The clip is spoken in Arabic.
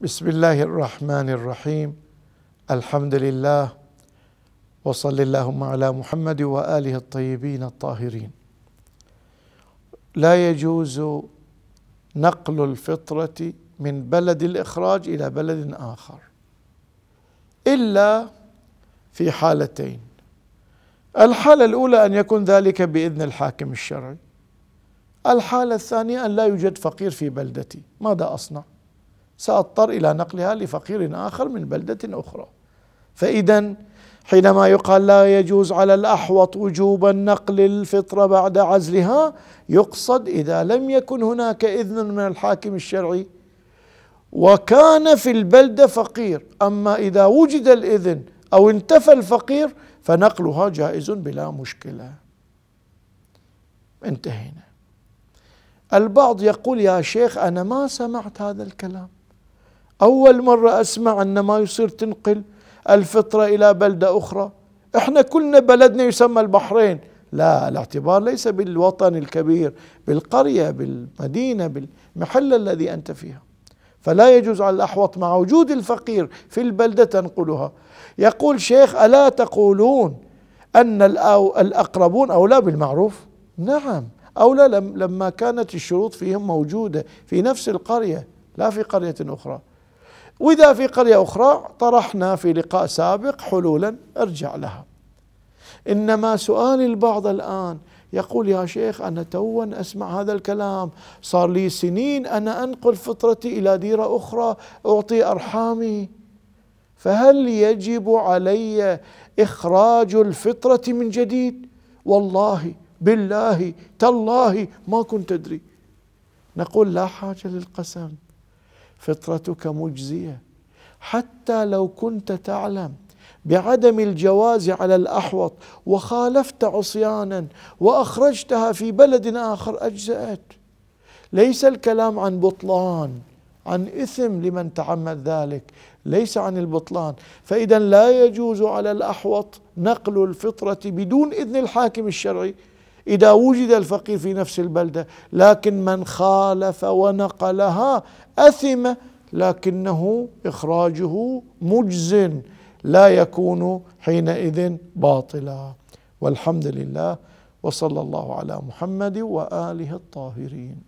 بسم الله الرحمن الرحيم الحمد لله وصل اللهم على محمد واله الطيبين الطاهرين لا يجوز نقل الفطره من بلد الاخراج الى بلد اخر الا في حالتين الحاله الاولى ان يكون ذلك باذن الحاكم الشرعي الحاله الثانيه ان لا يوجد فقير في بلدتي ماذا اصنع ساضطر الى نقلها لفقير اخر من بلده اخرى فاذا حينما يقال لا يجوز على الاحوط وجوب النقل الفطره بعد عزلها يقصد اذا لم يكن هناك اذن من الحاكم الشرعي وكان في البلده فقير اما اذا وجد الاذن او انتفى الفقير فنقلها جائز بلا مشكله انتهينا البعض يقول يا شيخ انا ما سمعت هذا الكلام أول مرة أسمع أن ما يصير تنقل الفطرة إلى بلدة أخرى إحنا كلنا بلدنا يسمى البحرين لا الاعتبار ليس بالوطن الكبير بالقرية بالمدينة بالمحل الذي أنت فيها فلا يجوز على الأحوط مع وجود الفقير في البلدة تنقلها يقول شيخ ألا تقولون أن الأقربون أولى بالمعروف نعم أولى لما كانت الشروط فيهم موجودة في نفس القرية لا في قرية أخرى واذا في قريه اخرى طرحنا في لقاء سابق حلولا ارجع لها انما سؤال البعض الان يقول يا شيخ انا توا اسمع هذا الكلام صار لي سنين انا انقل فطرتي الى ديره اخرى اعطي ارحامي فهل يجب علي اخراج الفطره من جديد والله بالله تالله ما كنت ادري نقول لا حاجه للقسم فطرتك مجزيه حتى لو كنت تعلم بعدم الجواز على الاحوط وخالفت عصيانا واخرجتها في بلد اخر اجزات ليس الكلام عن بطلان عن اثم لمن تعمد ذلك ليس عن البطلان فاذا لا يجوز على الاحوط نقل الفطره بدون اذن الحاكم الشرعي إذا وجد الفقير في نفس البلدة لكن من خالف ونقلها أثم لكنه إخراجه مجز لا يكون حينئذ باطلا والحمد لله وصلى الله على محمد وآله الطاهرين